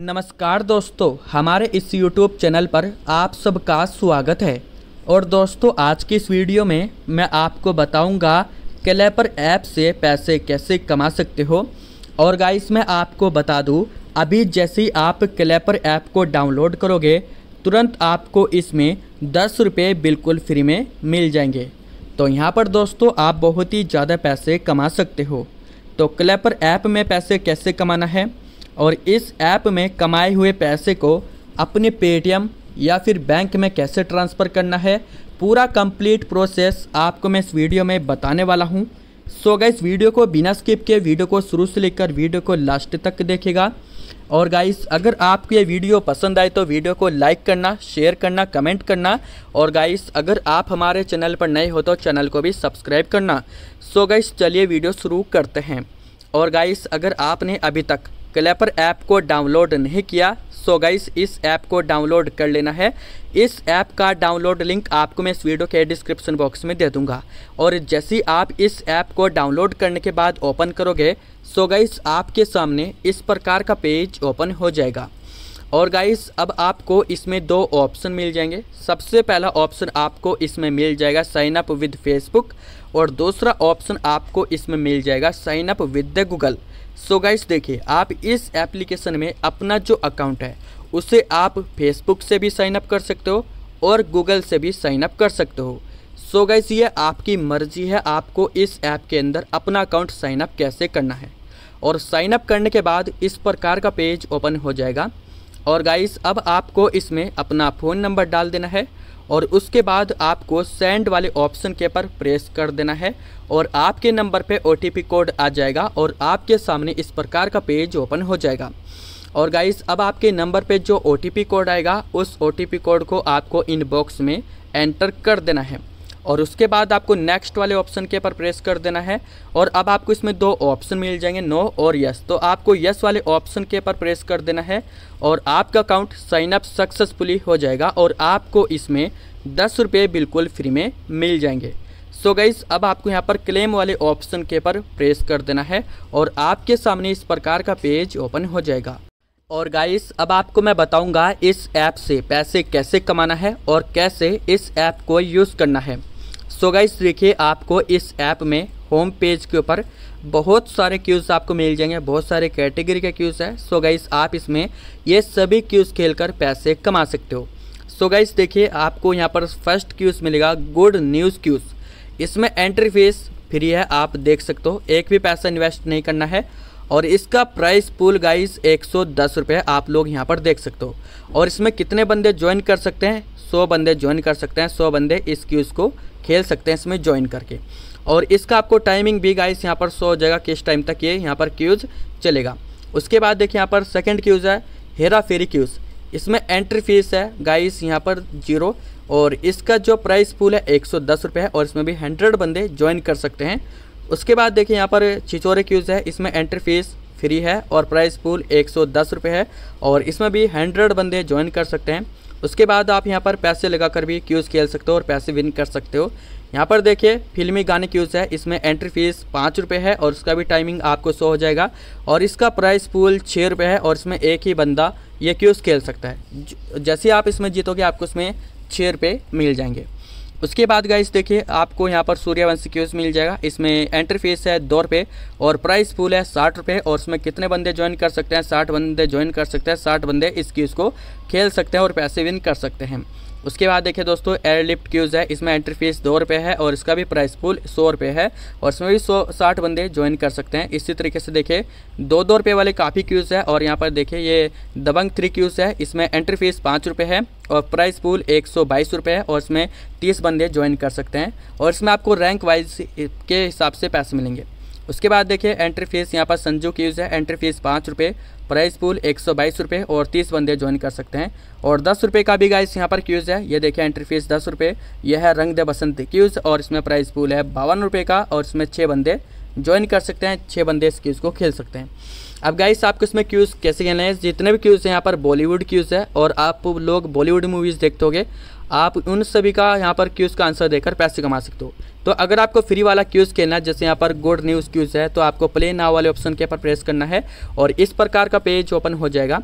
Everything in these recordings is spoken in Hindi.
नमस्कार दोस्तों हमारे इस YouTube चैनल पर आप सबका स्वागत है और दोस्तों आज की इस वीडियो में मैं आपको बताऊंगा क्लेपर ऐप से पैसे कैसे कमा सकते हो और गाइस मैं आपको बता दूं अभी जैसे ही आप क्लेपर ऐप को डाउनलोड करोगे तुरंत आपको इसमें दस रुपये बिल्कुल फ्री में मिल जाएंगे तो यहाँ पर दोस्तों आप बहुत ही ज़्यादा पैसे कमा सकते हो तो क्लेपर ऐप में पैसे कैसे कमाना है और इस ऐप में कमाए हुए पैसे को अपने पेटीएम या फिर बैंक में कैसे ट्रांसफ़र करना है पूरा कंप्लीट प्रोसेस आपको मैं इस वीडियो में बताने वाला हूँ सो गाइस वीडियो को बिना स्किप के वीडियो को शुरू से लेकर वीडियो को लास्ट तक देखेगा और गाइस अगर आपको ये वीडियो पसंद आए तो वीडियो को लाइक करना शेयर करना कमेंट करना और गाइस अगर आप हमारे चैनल पर नए हो तो चैनल को भी सब्सक्राइब करना सो गाइस चलिए वीडियो शुरू करते हैं और गाइस अगर आपने अभी तक क्लैपर ऐप को डाउनलोड नहीं किया सो गाइस इस ऐप को डाउनलोड कर लेना है इस ऐप का डाउनलोड लिंक आपको मैं इस वीडियो के डिस्क्रिप्शन बॉक्स में दे दूंगा और जैसे आप इस ऐप को डाउनलोड करने के बाद ओपन करोगे सो गाइस आपके सामने इस प्रकार का पेज ओपन हो जाएगा और गाइस अब आपको इसमें दो ऑप्शन मिल जाएंगे सबसे पहला ऑप्शन आपको इसमें मिल जाएगा साइन अप विद फेसबुक और दूसरा ऑप्शन आपको इसमें मिल जाएगा sign up with the Google so guys देखिए आप इस एप्लीकेशन में अपना जो अकाउंट है उसे आप फेसबुक से भी साइन अप कर सकते हो और गूगल से भी साइन अप कर सकते हो सो so गाइस ये आपकी मर्जी है आपको इस ऐप के अंदर अपना अकाउंट साइन अप कैसे करना है और साइन अप करने के बाद इस प्रकार का पेज ओपन हो जाएगा और गाइस अब आपको इसमें अपना फ़ोन नंबर डाल देना है और उसके बाद आपको सेंड वाले ऑप्शन के पर प्रेस कर देना है और आपके नंबर पे ओ कोड आ जाएगा और आपके सामने इस प्रकार का पेज ओपन हो जाएगा और गाइस अब आपके नंबर पे जो ओ कोड आएगा उस ओ कोड को आपको इनबॉक्स में एंटर कर देना है और उसके बाद आपको नेक्स्ट वाले ऑप्शन के पर प्रेस कर देना है और अब आपको इसमें दो ऑप्शन मिल जाएंगे नो और यस तो आपको यस वाले ऑप्शन के पर प्रेस कर देना है और आपका अकाउंट साइन अप सक्सेसफुली हो जाएगा और आपको इसमें दस रुपये बिल्कुल फ्री में मिल जाएंगे सो so गाइस अब आपको यहाँ पर क्लेम वाले ऑप्शन के पर प्रेस कर देना है और आपके सामने इस प्रकार का पेज ओपन हो जाएगा और गाइस अब आपको मैं बताऊंगा इस ऐप से पैसे कैसे कमाना है और कैसे इस ऐप को यूज़ करना है सो गाइस देखिए आपको इस ऐप में होम पेज के ऊपर बहुत सारे क्यूज़ आपको मिल जाएंगे बहुत सारे कैटेगरी के क्यूज़ हैं सो गाइस आप इसमें ये सभी क्यूज़ खेलकर पैसे कमा सकते हो सो गाइस देखिए आपको यहाँ पर फर्स्ट क्यूज मिलेगा गुड न्यूज़ क्यूज इसमें एंट्री फीस फ्री है आप देख सकते हो एक भी पैसा इन्वेस्ट नहीं करना है और इसका प्राइस पूल गाइस एक सौ आप लोग यहाँ पर देख सकते हो और इसमें कितने बंदे ज्वाइन कर सकते हैं सौ बंदे ज्वाइन कर सकते हैं सौ बंदे इस क्यूज़ को खेल सकते हैं इसमें ज्वाइन करके और इसका आपको टाइमिंग भी गाइस यहाँ पर सौ हो जाएगा किस टाइम तक ये यहाँ पर क्यूज़ चलेगा उसके बाद देखिए यहाँ पर सेकेंड क्यूज़ है हेरा फेरी क्यूज़ इसमें एंट्री फीस है गाइस यहाँ पर जीरो और इसका जो प्राइस पूल है एक सौ है और इसमें भी हंड्रेड बंदे ज्वाइन कर सकते हैं उसके बाद देखिए यहाँ पर छिचोरे क्यूज़ है इसमें एंट्री फीस फ्री है और प्राइस पूल एक सौ है और इसमें भी हंड्रेड बंदे ज्वाइन कर सकते हैं उसके बाद आप यहाँ पर पैसे लगाकर भी क्यूज़ खेल सकते हो और पैसे विन कर सकते हो यहाँ पर देखिए फिल्मी गाने क्यूज़ है इसमें एंट्री फीस पाँच रुपये है और उसका भी टाइमिंग आपको सो हो जाएगा और इसका प्राइस पूल छः रुपये है और इसमें एक ही बंदा ये क्यूज़ खेल सकता है जैसे आप इसमें जीतोगे आपको इसमें छः रुपये मिल जाएंगे उसके बाद गाइस देखिए आपको यहाँ पर सूर्यवंशी क्यूज मिल जाएगा इसमें एंट्री फीस है दो रुपये और प्राइस फूल है साठ रुपये और उसमें कितने बंदे ज्वाइन कर सकते हैं साठ बंदे ज्वाइन कर सकते हैं साठ बंदे इस क्यूज़ को खेल सकते हैं और पैसे विन कर सकते हैं उसके बाद देखिए दोस्तों एयरलिफ्ट क्यूज़ है इसमें एंट्री फीस दो रुपये है और इसका भी प्राइस पुल सौ रुपये है और इसमें भी सौ साठ बंदे ज्वाइन कर सकते हैं इसी तरीके से देखिए दो दो रुपये वाले काफ़ी क्यूज़ है और यहाँ पर देखिए ये दबंग थ्री क्यूज़ है इसमें एंट्री फीस पाँच रुपये है और प्राइस पुल एक सौ बाईस रुपये है और इसमें तीस बंदे ज्वाइन कर सकते हैं और इसमें आपको रैंक वाइज के हिसाब से पैसे मिलेंगे उसके बाद देखिए एंट्री फीस यहाँ पर संजू की यूज़ है एंट्री फीस पाँच रुपये प्राइस पूल एक सौ बाईस रुपये और तीस बंदे ज्वाइन कर सकते हैं और दस रुपये का भी गाइस यहाँ पर क्यूज़ है ये देखिए एंट्री फीस दस रुपये यह है रंग दे बसंत क्यूज़ और इसमें प्राइस पूल है बावन रुपये का और इसमें छः बंदे ज्वाइन कर सकते हैं छः बंदे इस क्यूज़ को खेल सकते हैं अब गाइस आपको इसमें क्यूज़ कैसे कहना है जितने भी क्यूज़ हैं यहाँ पर बॉलीवुड क्यूज़ है और आप लोग बॉलीवुड मूवीज़ देखते होगे आप उन सभी का यहाँ पर क्यूज़ का आंसर देकर पैसे कमा सकते हो तो अगर आपको फ्री वाला क्यूज़ खेलना है जैसे यहाँ पर गुड न्यूज़ क्यूज़ है तो आपको प्ले नाव वाले ऑप्शन के ऊपर प्रेस करना है और इस प्रकार का पेज ओपन हो जाएगा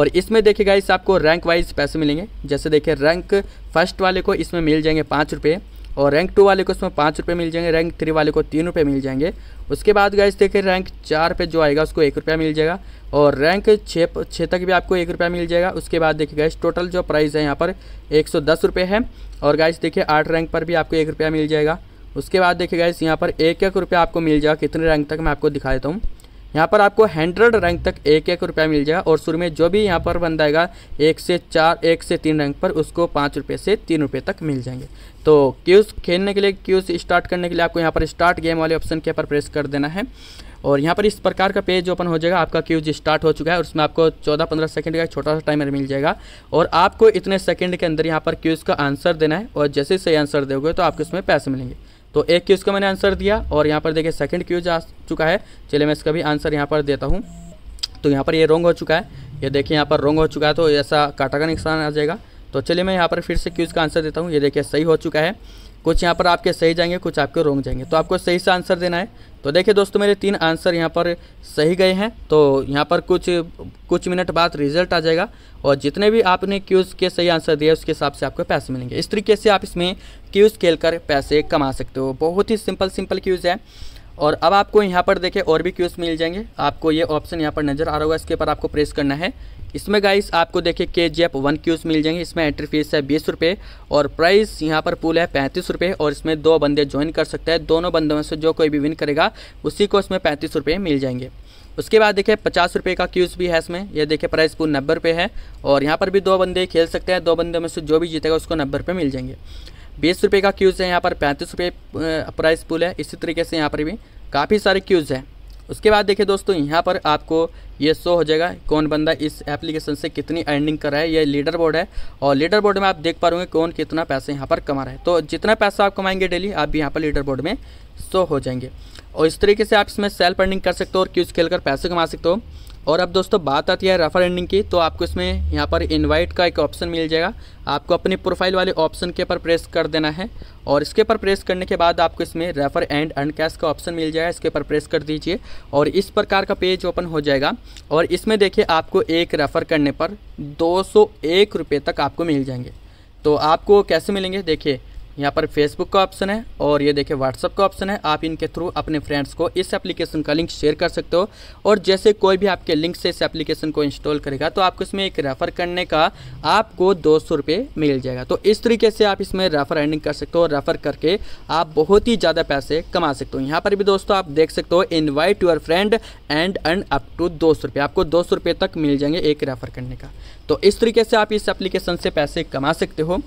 और इसमें देखिए गाइस आपको रैंक वाइज पैसे मिलेंगे जैसे देखिए रैंक फर्स्ट वाले को इसमें मिल जाएंगे पाँच रुपये और रैंक टू वाले को उसमें पाँच रुपये मिल जाएंगे रैंक थ्री वाले को तीन रुपये मिल जाएंगे उसके बाद गैस देखिए रैंक चार पे जो आएगा उसको एक रुपया मिल जाएगा और रैंक छः छः तक भी आपको एक रुपया मिल जाएगा उसके बाद देखिए गैस टोटल जो प्राइस है यहाँ पर एक सौ दस रुपये है और गैस देखिए आठ रैंक पर भी आपको एक रुपया मिल जाएगा उसके बाद देखिए गैस यहाँ पर एक एक रुपया आपको मिल जाएगा कितने रैंक तक मैं आपको दिखा देता हूँ यहाँ पर आपको हंड्रेड रैंक तक एक एक रुपया मिल जाएगा और शुरू में जो भी यहाँ पर बंदा आएगा एक से चार एक से तीन रैंक पर उसको पाँच रुपये से तीन रुपये तक मिल जाएंगे तो क्यूज़ खेलने के लिए क्यूज़ स्टार्ट करने के लिए आपको यहाँ पर स्टार्ट गेम वाले ऑप्शन के ऊपर प्रेस कर देना है और यहाँ पर इस प्रकार का पेज ओपन हो जाएगा आपका क्यूज स्टार्ट हो चुका है और उसमें आपको 14-15 सेकंड का छोटा सा टाइमर मिल जाएगा और आपको इतने सेकंड के अंदर यहाँ पर क्यूज़ का आंसर देना है और जैसे सही आंसर दोगे तो आपको इसमें पैसे मिलेंगे तो एक क्यूज़ का मैंने आंसर दिया और यहाँ पर देखिए सेकंड क्यूज आ चुका है चलिए मैं इसका भी आंसर यहाँ पर देता हूँ तो यहाँ पर ये रोंग हो चुका है ये देखिए यहाँ पर रोंग हो चुका है तो ऐसा काटा का निशान आ जाएगा तो चलिए मैं यहाँ पर फिर से क्यूज़ का आंसर देता हूँ ये देखिए सही हो चुका है कुछ यहाँ पर आपके सही जाएंगे कुछ आपके रोंग जाएंगे तो आपको सही से आंसर देना है तो देखिए दोस्तों मेरे तीन आंसर यहाँ पर सही गए हैं तो यहाँ पर कुछ कुछ मिनट बाद रिजल्ट आ जाएगा और जितने भी आपने क्यूज़ के सही आंसर दिए उसके हिसाब से आपको पैसे मिलेंगे इस तरीके से आप इसमें क्यूज़ खेल कर पैसे कमा सकते हो बहुत ही सिंपल सिंपल क्यूज़ है और अब आपको यहाँ पर देखें और भी क्यूज़ मिल जाएंगे आपको ये ऑप्शन यहाँ पर नज़र आ रहा होगा इसके ऊपर आपको प्रेस करना है इसमें गाइस आपको देखिए के जी एफ वन क्यूज़ मिल जाएंगे इसमें एंट्री फीस है बीस रुपये और प्राइस यहाँ पर पूल है पैंतीस रुपये और इसमें दो बंदे ज्वाइन कर सकते हैं दोनों बंदों में से जो कोई भी विन करेगा उसी को इसमें पैंतीस रुपये मिल जाएंगे उसके बाद देखिए पचास रुपये का क्यूज़ भी है इसमें यह देखिए प्राइस पूल नब्बे रुपये है और यहाँ पर भी दो बंदे खेल सकते हैं दो बंदों में से जो भी जीतेगा उसको नब्बे रुपये मिल जाएंगे बीस रुपये का क्यूज़ है यहाँ पर पैंतीस रुपये प्राइस पूल है इसी तरीके से यहाँ पर भी काफ़ी सारे क्यूज़ हैं उसके बाद देखिए दोस्तों यहाँ पर आपको ये शो हो जाएगा कौन बंदा इस एप्लीकेशन से कितनी अर्निंग कर रहा है ये लीडर बोर्ड है और लीडर बोर्ड में आप देख पा रहे कौन कितना पैसे यहाँ पर कमा रहा है तो जितना पैसा आप कमाएंगे डेली आप भी यहाँ पर लीडर बोर्ड में शो हो जाएंगे और इस तरीके से आप इसमें सेल्फ अर्निंग कर सकते हो और क्यूज खेल कर पैसे कमा सकते हो और अब दोस्तों बात आती है रेफर एंडिंग की तो आपको इसमें यहाँ पर इनवाइट का एक ऑप्शन मिल जाएगा आपको अपने प्रोफाइल वाले ऑप्शन के ऊपर प्रेस कर देना है और इसके ऊपर प्रेस करने के बाद आपको इसमें रेफर एंड अर्न कैश का ऑप्शन मिल जाएगा इसके ऊपर प्रेस कर दीजिए और इस प्रकार का पेज ओपन हो जाएगा और इसमें देखिए आपको एक रेफ़र करने पर दो सौ तक आपको मिल जाएंगे तो आपको कैसे मिलेंगे देखिए यहाँ पर फेसबुक का ऑप्शन है और ये देखिए व्हाट्सअप का ऑप्शन है आप इनके थ्रू अपने फ्रेंड्स को इस एप्लीकेशन का लिंक शेयर कर सकते हो और जैसे कोई भी आपके लिंक से इस एप्लीकेशन को इंस्टॉल करेगा तो आपको इसमें एक रेफ़र करने का आपको दो सौ मिल जाएगा तो इस तरीके से आप इसमें रेफ़र अर्निंग कर सकते हो रेफ़र करके आप बहुत ही ज़्यादा पैसे कमा सकते हो यहाँ पर भी दोस्तों आप देख सकते हो invite your friend and earn up to दो सौ आपको दो सौ तक मिल जाएंगे एक रेफ़र करने का तो इस तरीके से आप इस एप्लीकेशन से पैसे कमा सकते हो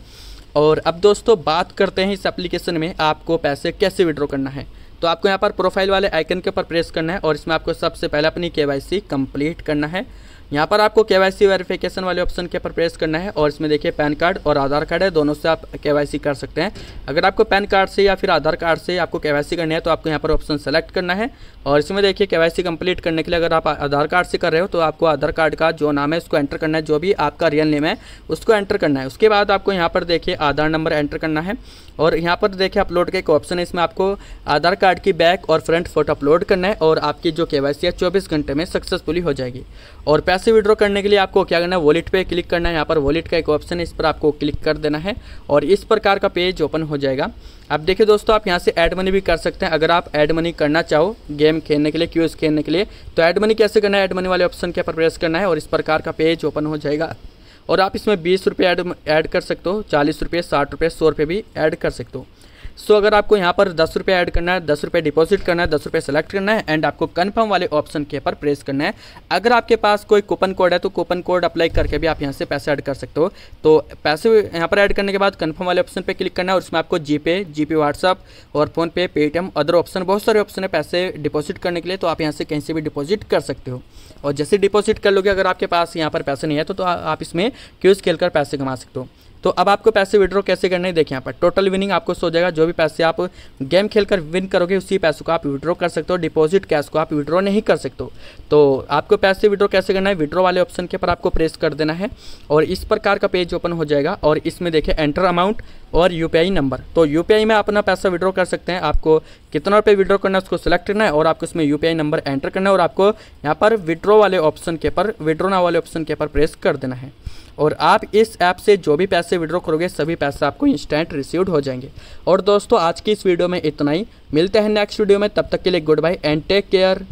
और अब दोस्तों बात करते हैं इस एप्लीकेशन में आपको पैसे कैसे विड्रॉ करना है तो आपको यहाँ पर प्रोफाइल वाले आइकन के ऊपर प्रेस करना है और इसमें आपको सबसे पहले अपनी के कंप्लीट करना है यहाँ पर आपको के वाई वेरिफिकेशन वाले ऑप्शन के ऊपर प्रेस करना है और इसमें देखिए पैन कार्ड और आधार कार्ड है दोनों से आप के कर सकते हैं अगर आपको पैन कार्ड से या फिर आधार कार्ड से आपको के वाई करनी है तो आपको यहाँ पर ऑप्शन सेलेक्ट करना है और इसमें देखिए के वाई कंप्लीट करने के लिए अगर आप आधार कार्ड से कर रहे हो तो आपको आधार कार्ड का जो नाम है उसको एंटर करना है जो भी आपका रियल नेम है उसको एंटर करना है उसके बाद आपको यहाँ पर देखिए आधार नंबर एंटर करना है और यहाँ पर देखिए अपलोड का एक ऑप्शन है इसमें आपको आधार कार्ड की बैक और फ्रंट फोटो अपलोड करना है और आपकी जो के है चौबीस घंटे में सक्सेसफुली हो जाएगी और पैसा से विड्रॉ करने के लिए आपको क्या करना है वॉलेट पे क्लिक करना है यहाँ पर वॉलेट का एक ऑप्शन है इस पर आपको क्लिक कर देना है और इस प्रकार का पेज ओपन हो जाएगा आप देखिए दोस्तों आप यहाँ से ऐड मनी भी कर सकते हैं अगर आप ऐड मनी करना चाहो गेम खेलने के लिए क्यूज़ खेलने के लिए तो ऐड मनी कैसे करना है ऐड मनी वाले ऑप्शन के ऊपर प्रेस करना है और इस प्रकार का पेज ओपन हो जाएगा और आप इसमें बीस रुपये ऐड कर सकते हो चालीस रुपये साठ रुपये सौ रुपये भी ऐड कर सकते हो सो अगर आपको यहाँ पर दस रुपये ऐड करना है दस रुपये डिपॉजिट करना है दस रुपये सेलेक्ट करना है एंड आपको कन्फर्म वाले ऑप्शन के ऊपर प्रेस करना है अगर आपके पास कोई कूपन कोड है तो कूपन कोड अप्लाई करके भी आप यहाँ से पैसे ऐड कर सकते हो तो पैसे यहाँ पर ऐड करने के बाद कन्फर्म वाले ऑप्शन पर क्लिक करना है और उसमें आपको जीपे जीपे व्हाट्सअप और फ़ोनपे पेटीएम अदर ऑप्शन बहुत सारे ऑप्शन है पैसे डिपॉजिट करने के लिए तो आप यहाँ से कहीं से भी डिपॉजिट कर सकते हो और जैसे डिपॉजिट कर लोगे अगर आपके पास यहाँ पर पैसे नहीं है तो, तो आप इसमें क्यूज़ खेल कर पैसे कमा सकते हो तो अब आपको पैसे विड्रॉ कैसे करने देखिए यहाँ पर टोटल विनिंग आपको सो जाएगा जो भी पैसे आप गेम खेल कर विन करोगे उसी पैसों को आप विड्रॉ कर सकते हो डिपॉजिट कैश को आप विड्रॉ नहीं कर सकते तो आपको पैसे विड्रॉ कैसे करना है विड्रॉ वाले ऑप्शन के ऊपर आपको प्रेस कर देना है और इस प्रकार का पेज ओपन हो जाएगा और इसमें देखें एंटर अमाउंट और यू नंबर तो यू में अपना पैसा विड्रॉ कर सकते हैं आपको कितना रुपये विड्रॉ करना है उसको सेलेक्ट करना है और आपको इसमें यू नंबर एंटर करना है और आपको यहाँ पर विड्रॉ वाले ऑप्शन के पर विड्रॉ ना वाले ऑप्शन के पर प्रेस कर देना है और आप इस ऐप से जो भी पैसे विड्रॉ करोगे सभी पैसे आपको इंस्टेंट रिसीव्ड हो जाएंगे और दोस्तों आज की इस वीडियो में इतना ही मिलते हैं नेक्स्ट वीडियो में तब तक के लिए goodbye and take care